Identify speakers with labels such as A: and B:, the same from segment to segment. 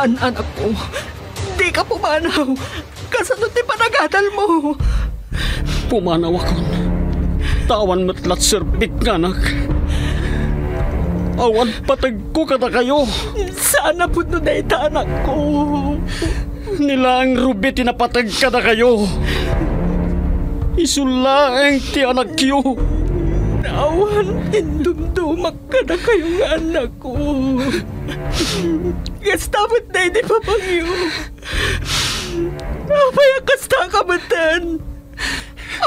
A: Hayaan, anak ko. Di ka pumanaw. Kasanot ti panagadal mo. Pumanaw ako. Tawan matlat serbit nga, anak. Awan patag ko kada kayo. Sana po no ita, anak ko. Nila ang rubi ka kada kayo. Isula ti anak kiyo. Awan, indumdumak ka na kayong anak ko.
B: Gestapo't na hindi pa pangyo. ka
A: kasta kamantan.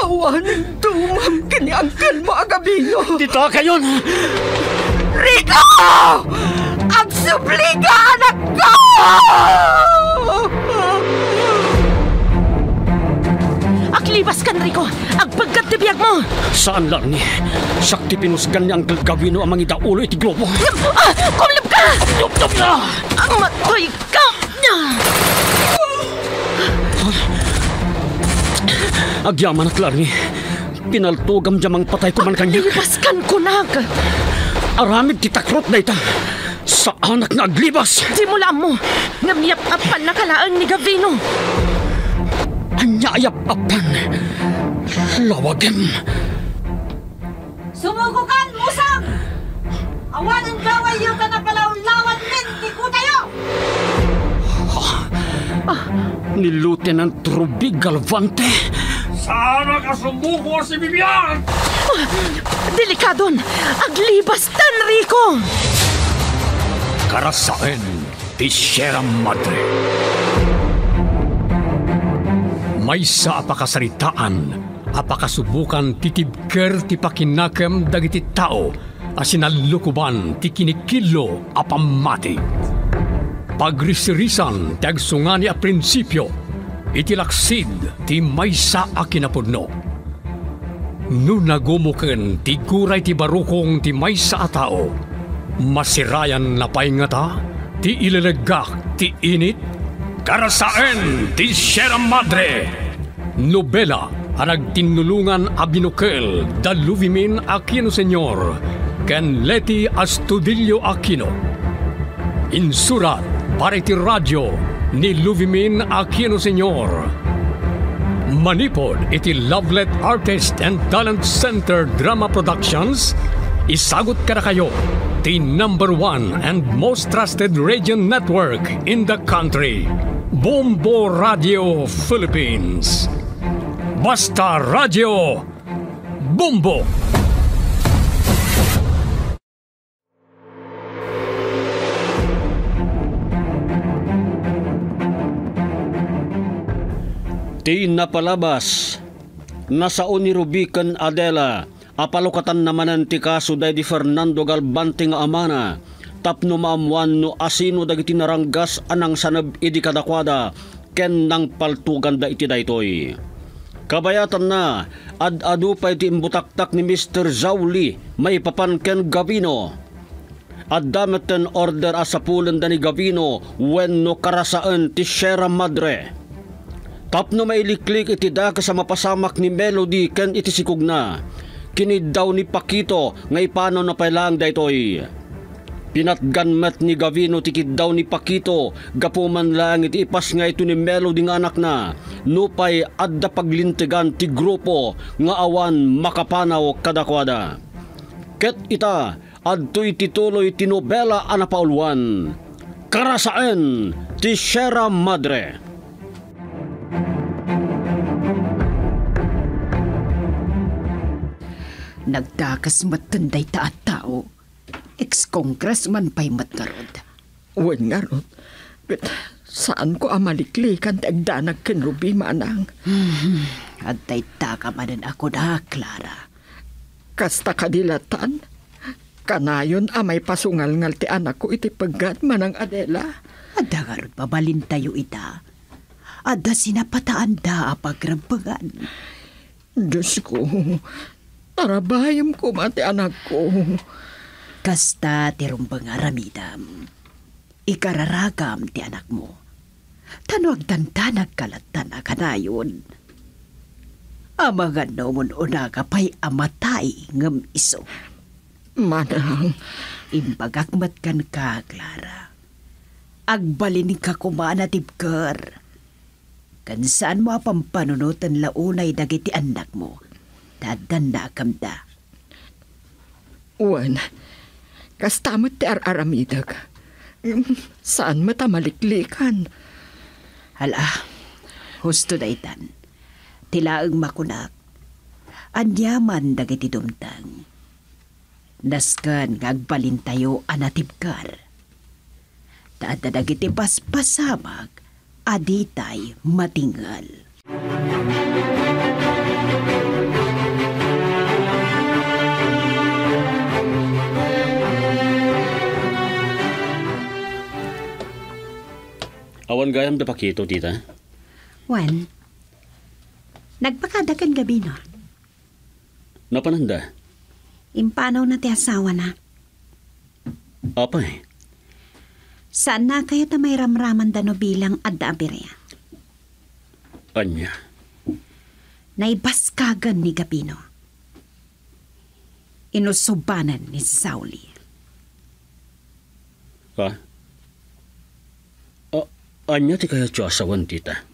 A: Awanin dumam kini angkan mo agabino. Dito kayon! Rico! Ang supliga anak ko!
C: Aklibas kan, Rico! Ang pagkatibiyag mo!
A: Saan lang eh? ni? Sakti pinusgan niya ang galgawino ang mga idaulo iti globo. Ah! Kumlab Tup-tup na!
C: Ang matoy ka!
A: Agyaman at Larry, pinaltugam jamang patay ko man kanya. Nilibaskan ko na! Aramid titakrot na ita! Sa anak na aglibas!
C: Simula mo! Namiyap-apan na kalaang ni Gavino!
A: Anyayap-apan! Lawagim!
C: Sumugukan, musang! Awanan gaway yung tanong!
A: Ah, ni Lieutenant Ruby Galvante.
D: Sana ka sumuko si Vivian! Ah,
C: delikadon! Aglibas tan, Rico!
D: Para sa Madre. May sa apakasaritaan, apakasubukan titibker ti pakinakam dagiti tao, asinalukuban ti kinikilo apamati pagrisirisan tag sungani a prinsipyo itilaksid ti maysa a kinapudno. No nagumuken ti kuray ti barukong ti maysa a tao, masirayan na paingata ti ilelegak ti init karasaen ti Sierra Madre. Nobela ang tinulungan a binukel daluvimin Aquino Senyor ken Leti Astudillo Aquino. Insurat Parity Radio ni Luvimin Aquino Sr. Manipod iti Lovelet Artist and Talent Center Drama Productions isagot kada kayo the number one and most trusted region network in the country. Bombo Radio Philippines. Basta Radio Bombo!
A: Ti napalabas. Nasaon ni Rubican Adela. Apalukatan naman ang tikaso di Fernando Galbante nga amana. Tapno maamuan no asino dagiti naranggas anang sanab idi kadakwada. Ken nang paltugan da iti daytoy. Kabayatan na, ad-adu pa iti imbutaktak ni Mr. Zawli, may papan ken Gabino. At dameten order asapulan da ni Gabino, wenno karasaan ti Sierra Madre. Tapno mailiklik iti da sa mapasamak ni Melody ken iti sikog na. Kinid daw ni Pakito ngay ipano na pailang daytoy. Pinatgan met ni Gavino tikid daw ni Pakito gapuman lang iti ipas nga ito ni Melody nga anak na. Nupay adda paglintigan ti grupo nga awan makapanaw kadakwada. Ket ita adto'y tituloy tinobela anapauluan. Karasaan ti Sierra Madre.
C: Nagdakas matunday ta at tao. Ex-congressman pa'y matngarod. Wen nga rod. But saan ko amalikli kan tagdanag kin Ruby manang?
B: Hmm,
C: at ta ka manin ako na, Clara. Kasta kadilatan? Kanayon amay pasungal ngal ti anak ko iti paggat manang Adela. Adagarod babalin tayo ita. Ada sinapataan da apagrampangan. Diyos ko, Tarabayam ko, mati anak ko. Kasta tirumbang aramidam. Ikararagam ti anak mo. Tanuag tantanag kalatan kanayon. Amagan no mun unaga pay amatay ngam iso. Manang. Imbagakmat kan ka, Clara. Agbalin ka kumana tibker. Kan saan mo apampanunutan launay dagiti anak mo? dadanda kamda. Uwan, kastamot ti araramidag. Saan matamaliklikan? Hala, husto daytan. Tilaag makunak. Anyaman dagiti dumtang. Naskan ngagbalin tayo anatibkar. Taada dagiti paspasamag, aditay matingal. Música
A: Awan gayam da pakito, tita.
C: Juan, nagpakadakan gabi no?
A: Napananda.
C: Impanaw na ti asawa na. Apay. Eh. Saan na kaya ta may ramraman da no bilang adda abireya? Anya. Naibaskagan ni Gabino. Inusubanan ni Sauli.
A: Ha? Huh? Anya ti kaya tiyo asawan, tita.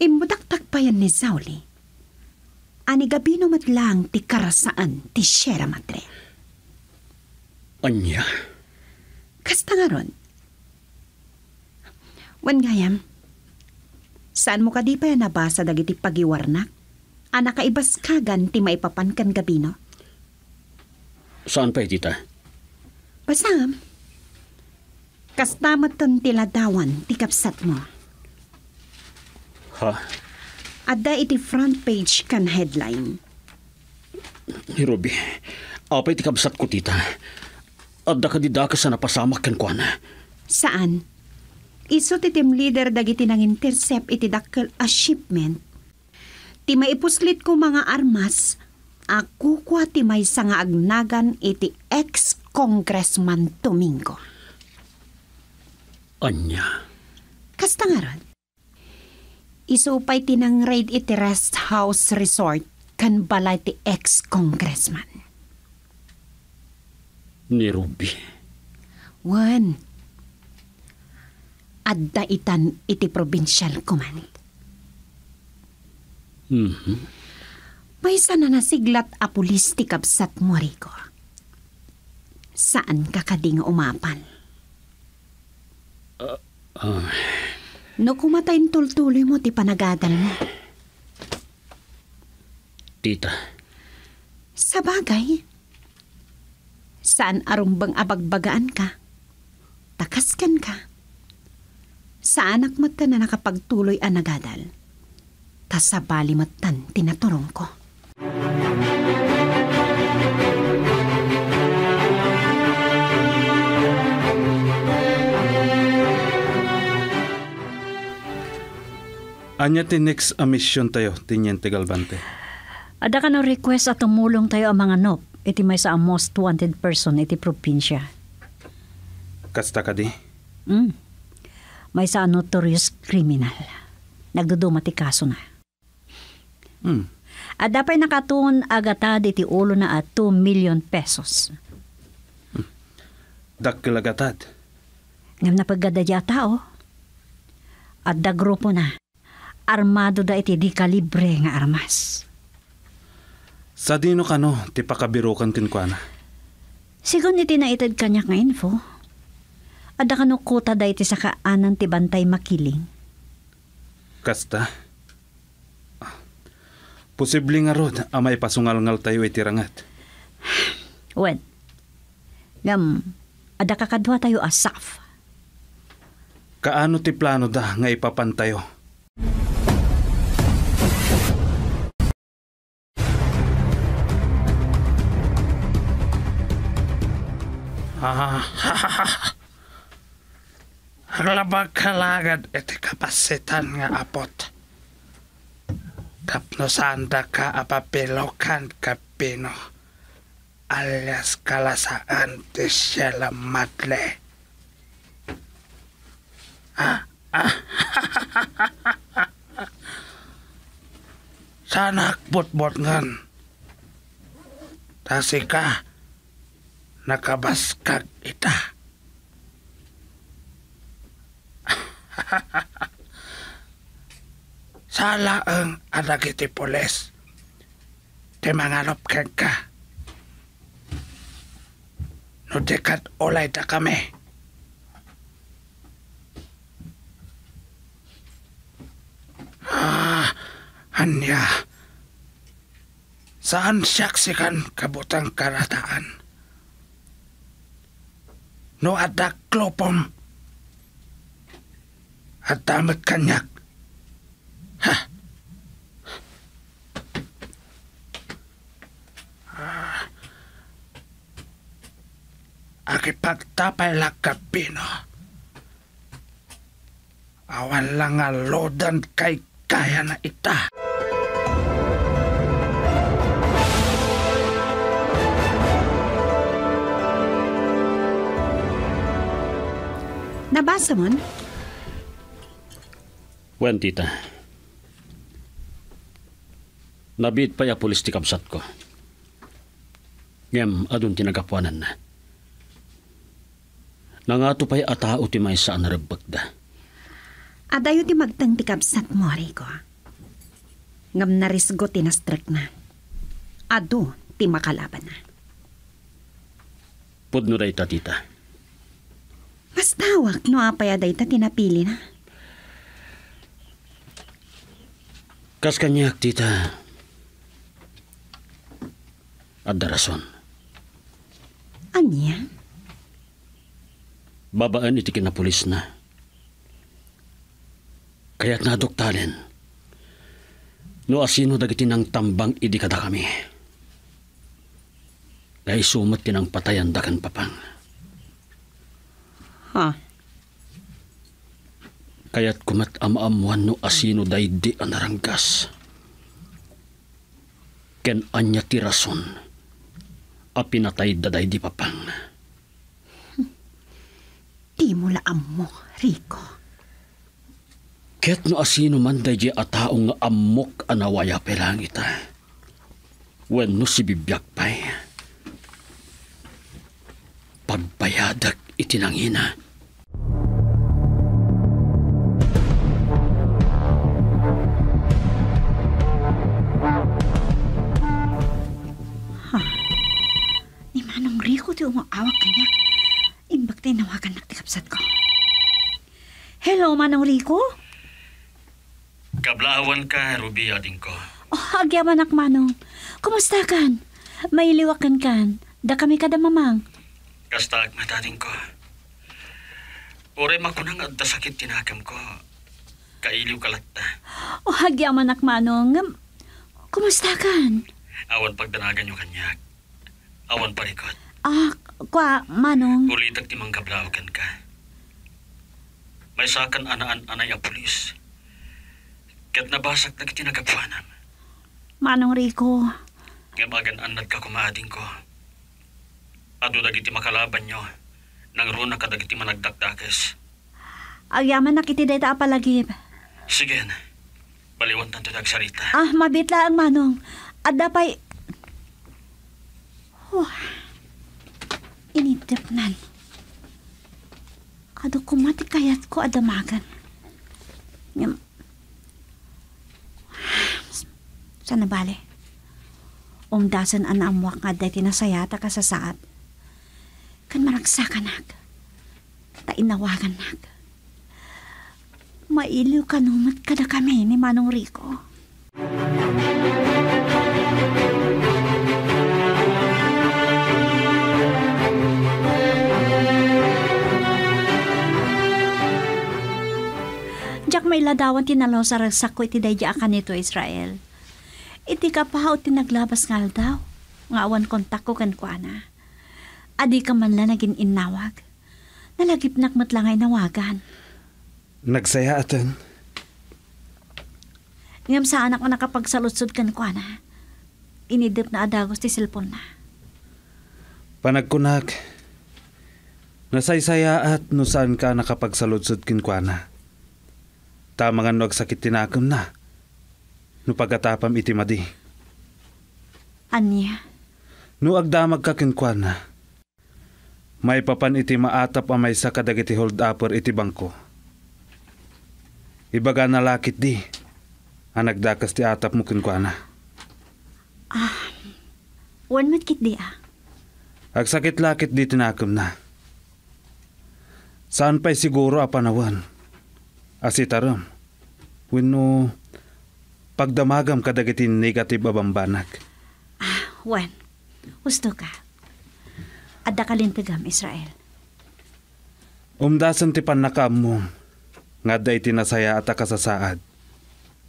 C: Imudaktak pa yan ni Zauli. Ani gabino matlang ti karasaan ti Shera Madre. Anya? Kasta nga ron. Wan gayam, saan mo ka di pa yan nabasa dagiti pagiwarnak? Anak ka ibas ti maipapankan gabino?
A: Saan pa, tita?
C: Basam. Kastamaton tiladawan, tikapsat mo. Ha? Ada iti front page kan headline.
A: Ni Ruby, iti kapsat ko tita. Ada ka di daka sa napasamak kan kuana.
C: Saan? Iso ti team leader dagiti nang intercept iti dakkel a shipment. Ti maipuslit ko mga armas, ako kwa ti may sanga agnagan iti ex-congressman Domingo.
A: Anya.
C: Kasta Isupay tinang raid iti rest house resort kan balay ti ex-congressman. Ni Ruby. Wan. Adda itan iti provincial command. Mm-hmm. Paisa na nasiglat apulistikab sat mo, Rico. Saan ka kading umapan?
A: Uh, uh.
C: No, kumatay tultuloy mo, ti panagadal
A: mo. Tita. Sa
C: bagay, saan arumbang abagbagaan ka? Takaskan ka. Sa anak mo ka na nakapagtuloy anagadal. Tasabali matan tinaturong ko. Music
A: Anya
E: ti next a mission tayo, Tiniente Galvante?
C: Ada ka no request at tumulong tayo ang mga nop. Iti may sa most wanted person iti probinsya. Kasta ka di? Mm. May sa notorious criminal. Nagduduma ti kaso na. Mm. At dapay nakatun agata iti ulo na at 2 million pesos.
E: Mm. Dakil agatad?
C: Ngam na paggadadya tao. At da grupo na armado da iti di kalibre nga armas.
E: Sa dino kano, ti pakabiro kan kinkwana?
C: Sigon iti naitad kanyak nga info. Ada kano kuta da iti sa kaanan ti bantay makiling.
E: Kasta? Ah. Posible nga rod, amay pasungal-ngal tayo iti rangat.
C: Wen, ngam, ada kakadwa tayo asaf.
E: Kaano ti plano da nga ipapantayo? Oh?
B: Haglabag kalagad iti kapasitan nga apot. Kapno sanda ka apapilokan kapino alias kalasaan ti siya madle. Ah, ah, Sanak bot-bot ngan. Tasika. nakabaskag ita. Sala ang anagiti poles. Te mangalop kang ka. No dekat olay ta kami. Ah, anya. Saan siyaksikan kabutang karataan? no adak klopom. At damat kanyak. Ha! Ah. Akipagtapay lakabi, no? Awan lang alodan kay kaya na ita.
C: Nabasa man?
A: Wen, tita. Nabit pa ya pulis ti kamsat ko. Ngem, adun tinagapuanan na. Nangato pa atao ti may saan narabbag da.
C: Adayo ti magtang ti kamsat mo, ko. Ngam narisgo tinastrek na. Ado ti makalaban na.
A: Pudno da ita, tita.
C: Mas tawak no apaya ah, ta tinapili na.
A: Kas kanyak, tita. Ada Anya? Babaan iti kinapulis na. Kaya't naduktalen. No asino ah, dagiti ng tambang idi kada kami. Kay sumat tinang patayan dakan papang. Huh. Kaya't kumat amaamuan no asino daydi anaranggas. Ken anya ti rason a pinatay daday di papang. Di mo laam mo, Rico. Kaya't no asino man daydi a taong amok anawaya pelangita. When no si bibyak pa'y. Pagbayada itinangina.
C: Ha? Ni Manong Rico di umaawak kanya. Imbak tayo nawagan tikapsat ko. Hello, Manong Rico?
A: Kablawan ka, Ruby Adingko.
C: Oh, agyaman manak Manong. Kumusta kan? May liwakan kan? Da kami kada mamang.
A: Kastag matating ko. Ore makunang adda sakit tinakam ko. Kailiw kalatta.
C: O hagya manak manong. Kumusta kan?
A: Awan pagdanagan yung kanyak. Awan parikot.
C: Ah, kwa manong.
A: Ulitag timang kablawagan ka. May sakan anaan anay a pulis. Kat nabasak na kitinagapuanan.
C: Manong Rico.
A: Ngamagan anad ka kumaading ko. Ado dagiti makalaban nyo. Nang runa ka dagiti managdakdakes.
C: Agyaman na kiti dayta apalagib.
A: Sige na. Baliwan tanto dagsarita.
C: Ah, mabitla ang manong. At dapay... Oh, inidip nan. Ado kumati kayat ko adamagan. Ngam. Sana bale. Umdasan ang amwak nga dati nasayata ka sa saat Kan maraksakan nag. Tainawagan nag. Mailiw ka numat kada kami ni Manong Rico. Jack may ladawan tinalaw sa ragsak ko iti dayja ka nito Israel. Iti ka pa o tinaglabas nga daw. Ngawan kontak ko kan kuana. Adi ka man lang naging innawag. Nalagipnak matlangay nawagan.
E: Nagsaya atin.
C: Ngam sa anak na nakapagsalutsod kan ko na. Inidip na adagos ti silpon na.
E: Panagkunak, nasaysaya at no saan ka nakapagsalutsod kinkwana. Tama nga no agsakit tinakam na. No pagkatapam madi. Anya? No agdamag ka kinkwana. May papan iti maatap amay sa kadag iti hold upper iti bangko. Ibaga na lakit di. Ang nagdakas ti atap mo kinkwana.
C: Ah, wan matkit
E: di ah. Agsakit lakit di tinakam na. Saan pa'y siguro apanawan? Asitaram. Wino, pagdamagam kadagiti negative abambanak.
C: Ah, wan. Gusto ka adda kalintigam Israel.
E: Umdasan ti panakam mo, nga da itinasaya at akasasaad,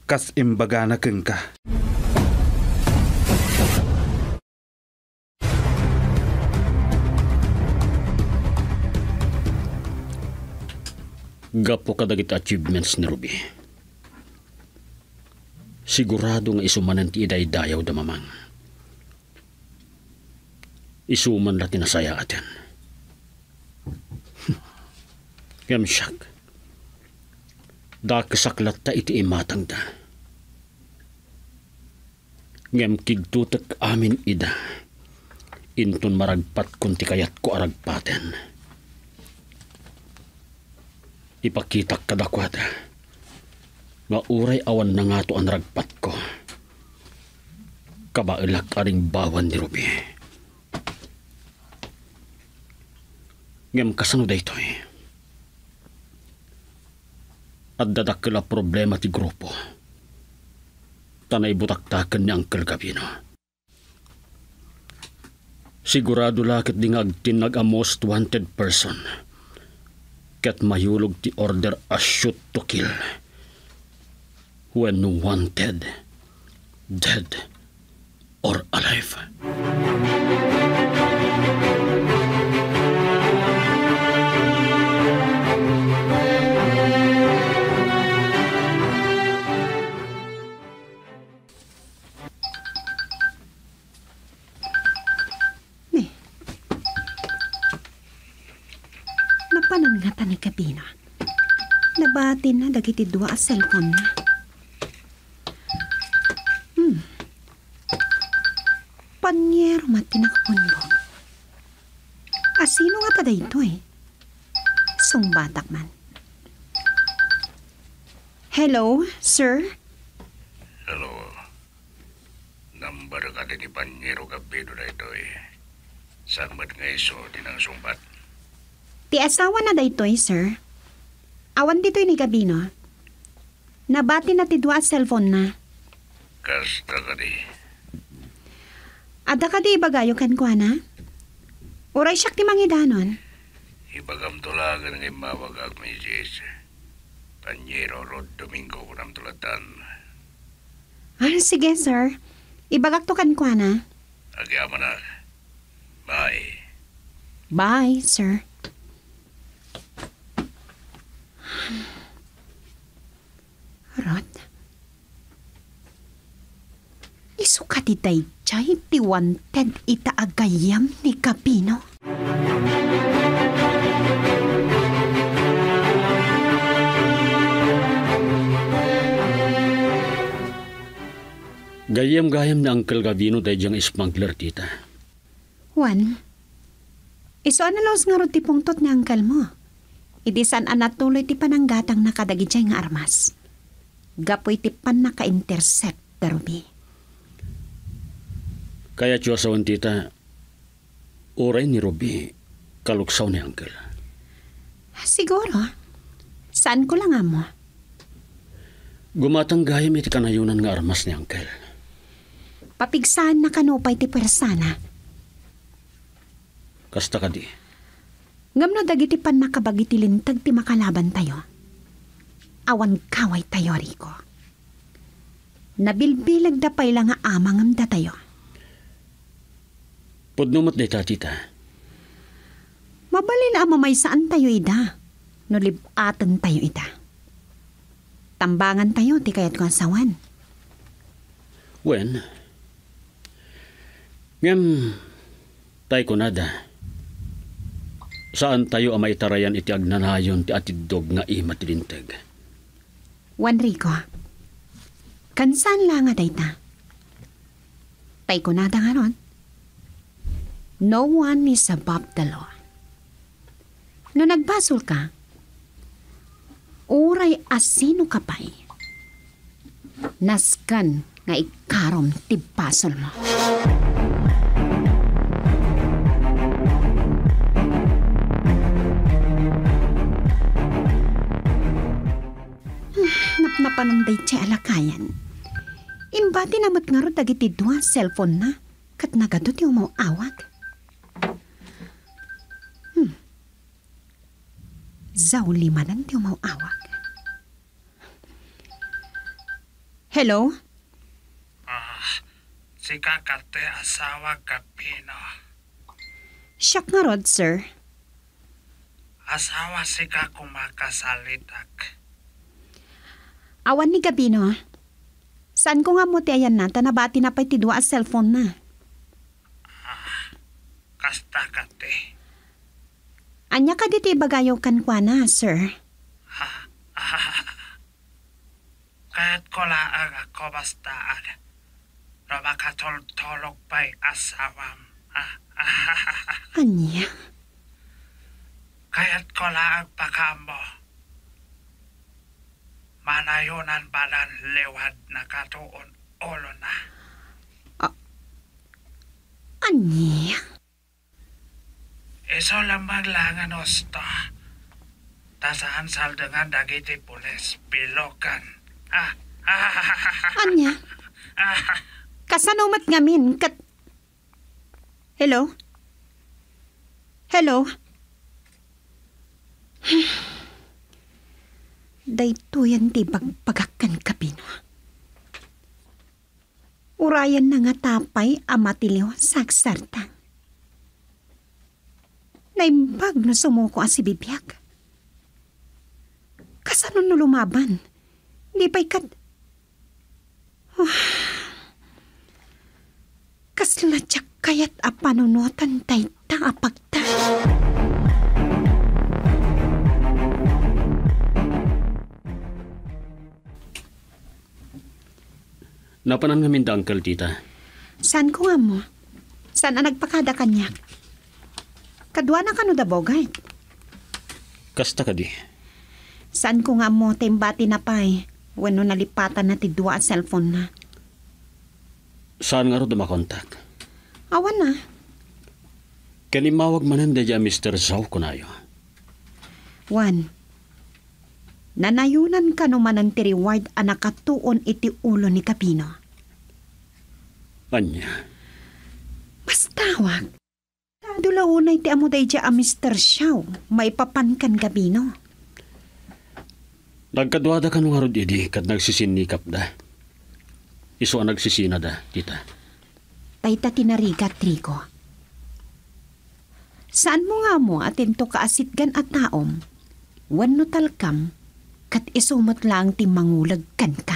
E: kas imbaga na keng ka.
A: Gapo kadagit achievements ni Ruby. Sigurado nga isumanan ti iday dayaw damamang. mamang isuman la kinasaya atin. Yamsyak, da kasaklat ta iti imatang da. Ngem kigtutak amin ida, inton maragpat kunti kayat ko aragpaten. Ipakitak kadakwada, uray awan na nga to ang ragpat ko. Kabailak aring bawan ni Rubi. gem kasano daytoy. Adda dakila problema ti grupo. Tanay butaktakan ni Uncle Gabino. Sigurado lakit dingag tinag a most wanted person. Kat mayulog ti order a shoot to kill. When wanted, dead or alive.
C: antenna dagiti dua a cellphone Hmm. Panyero mati nakapunbog. Asino ah, nga ta dito eh? Sung man. Hello, sir?
B: Hello. Number ka din ni Panyero Gabedo na ito eh. Saan ba't nga iso din ang sumbat?
C: Ti asawa na dito eh, sir. Awan dito ni Gabino. Nabati na ti dua cellphone na.
B: Kasta ka di.
C: Ada ka di ibagayo kan kwa na? Uray siyak ti mangidanon.
B: Ibagam tulagan ng imawag ak may Jesus. Panyero Rod Domingo kunam tulatan.
C: Ah, sige, sir. Ibagak to kan kwa na.
B: Agyaman na. Bye.
C: Bye, sir. Ron, Isu ka di dayjay ti wanted itaagayam ni Kapino?
A: Gayam-gayam na Uncle Gabino tayo diyang smuggler, tita.
C: Juan, iso e ano laos nga ron ti pungtot ni Uncle mo? Idisan anak tuloy ti pananggatang nakadagijay nga armas. Gapoy ti pan naka-intercept darumi.
A: Kaya tiyosawan tita, uray ni Ruby, kaluksaw ni Angkel.
C: Siguro. Saan ko lang amo?
A: Gumatang gayam iti kanayunan nga armas ni Angkel.
C: Papigsaan na kanupay ti persana.
A: Kasta ka di.
C: Ngam na dagiti pan nakabagiti lintag ti makalaban tayo. Awan kaway tayo, Rico. Nabilbilag da pay lang nga amangam da tayo.
A: Pudnumot na ita, tita.
C: Mabalin ang mamay saan tayo ida. Nulibatan tayo ida. Tambangan tayo, ti kayat ko asawan.
A: Wen, ngam, tayo ko nada. Saan tayo ang maitarayan iti agnanayon ti atidog nga imatilinteg?
C: Rico, kansan lang nga dayta? Tay ko nada nga ron. No one is above the law. No nagbasol ka, uray asino ka pa'y. Naskan nga ikarom ti basol mo. mapanungday tse alakayan. Imbati namat nga ro dagiti dua cellphone na kat nagadot yung mauawag. Hmm. Zaw lima lang yung mauawag. Hello?
B: Ah, si kakate asawa kapino.
C: Siyak nga rod, sir.
B: Asawa si kakumakasalita. Hello?
C: Awan ni Gabino no ah. San ko nga mo ti ayan na, tanabati na pa'y tidwa at cellphone na.
B: Ah, kasta ka te.
C: Anya ka diti bagayaw kan kwa na, sir.
B: Ha, ha, ha. Kahit ko laang ako basta aga. Roma ka tol-tolog pa'y asawam. Ah, ah, Anya? Kahit ko laang pakamo. mo. Panayunan balan lewat nakatuon ulo na. Ah,
C: anya?
B: Eso lamang lang ang osta. Tasaan saldengan dagiti pulis bilokan. Ah ah, ah, ah, ah, Anya? Ah,
C: Kasanumat ngamin kat... Hello? Hello? daytoyan ti bagpagakan kabino. Urayan na nga tapay amatiliw saksartang. Naimbag no sumuko ang si Bibiyak. Kasano no lumaban? Di pa'y kat... Oh. Ah. Kaslatyak kayat apanunotan tayta apagta.
A: Napanan nga minda uncle, tita.
C: San ko nga mo? San ang nagpakada kanyak? Kadwa na kano da bogay? Kasta ka di. San ko nga mo timbati na pa eh. Wano nalipatan na ti dua cellphone na.
A: Saan nga ro dumakontak? Awan na. Kanimawag manan da Mr. Zhao kunayo.
C: Juan, Nanayunan ka naman ang ti reward anak katuon iti ulo ni Tapino. Anya. Mas tawag. Nadulaunay ti amo dayja a ah, Mr. Shaw, maipapankan gabino.
A: Nagkadwada ka nung harod idi kad nagsisinikap da. Iso ang nagsisina da, tita.
C: Tayta tinarigat, Rico. Saan mo nga mo atinto asitgan at taom? Wano talkam, kat isumot lang ti mangulag kan ka.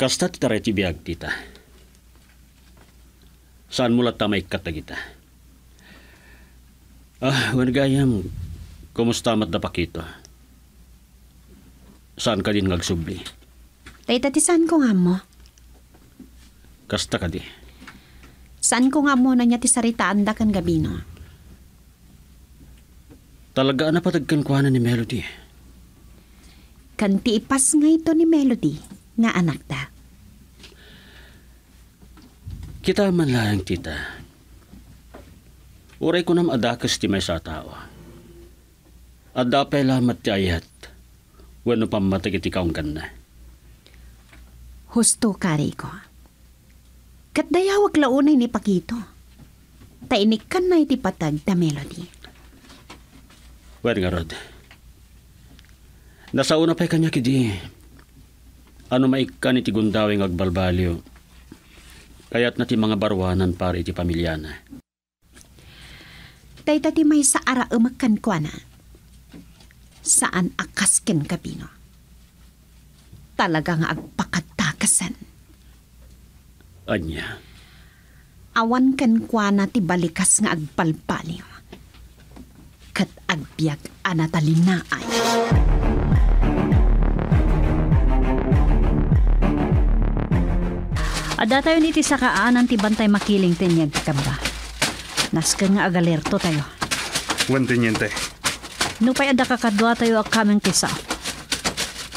A: Kasta ka reti biyag, tita. Saan mula tamay katagita? Ah, wargayam, kumusta mat na pakito? Saan ka din ngagsubli?
C: Tayta, ti saan ko nga mo? Kasta ka di. Saan ko nga mo na niya ti saritaan da kan gabino?
A: Talaga ano na patagkan ko ni Melody.
C: Kanti ipas nga ito ni Melody nga anak ta.
A: Kita man lang, tita. Uray ko nam adakas ti may sa tao. Adapay lamat ti ayat. Wano pamatagit ikaw ganda.
C: Husto kari ko. Kat dayawag launay ni Pakito. Tainik kan na iti patag ta melody.
A: Wait nga, Rod. una pa'y kanya kidi. Ano maikka ni Tigundawing agbalbalyo. Kaya't na ti mga barwanan para iti pamilyana.
C: Tayta ti may sa ara umakan ko na. Saan akasken kabino? Talaga nga agpakatakasan. Anya? Awan kan kwa na ti balikas nga agpalpalyo biag anatalinaay. Ada tayo niti sa kaan ang tibantay makiling tinyag kamba. Naska nga agalerto tayo.
E: Wan tinyente.
C: Nupay ada kakadwa tayo ak kaming kisa.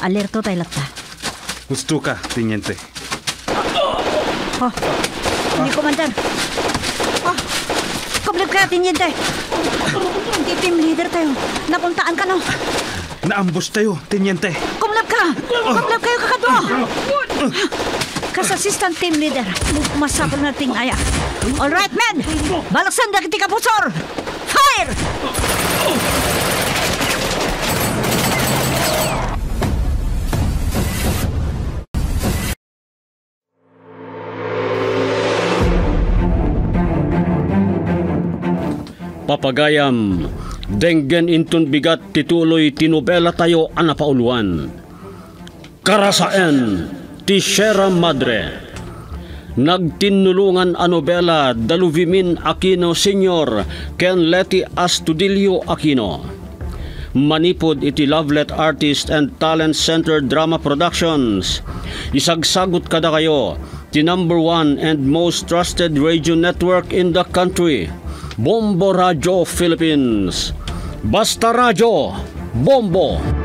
C: Alerto tayo latta.
E: Gusto ka, tinyente.
C: Oh, ah, oh, oh. hindi Ah. Pablog ka natin, Yende. Team leader tayo. Napuntaan ka, no?
E: Naambos tayo, Tenyente.
C: Kumlab ka! Kumlab kayo, kakadwa! Kas assistant team leader, masapag na ting aya. All right, men! Balaksan dagiti kapusor! Fire!
A: papagayam. Denggen intun bigat tituloy tinubela tayo anapauluan. Karasaen, ti Shera Madre. Nagtinulungan anobela Daluvimin Aquino Senior ken Leti astudilio Aquino. Manipod iti Lovelet Artist and Talent Center Drama Productions. Isagsagot kada kayo, the number one and most trusted radio network in the country. Bombo Radyo Philippines. Basta Radyo, Bombo.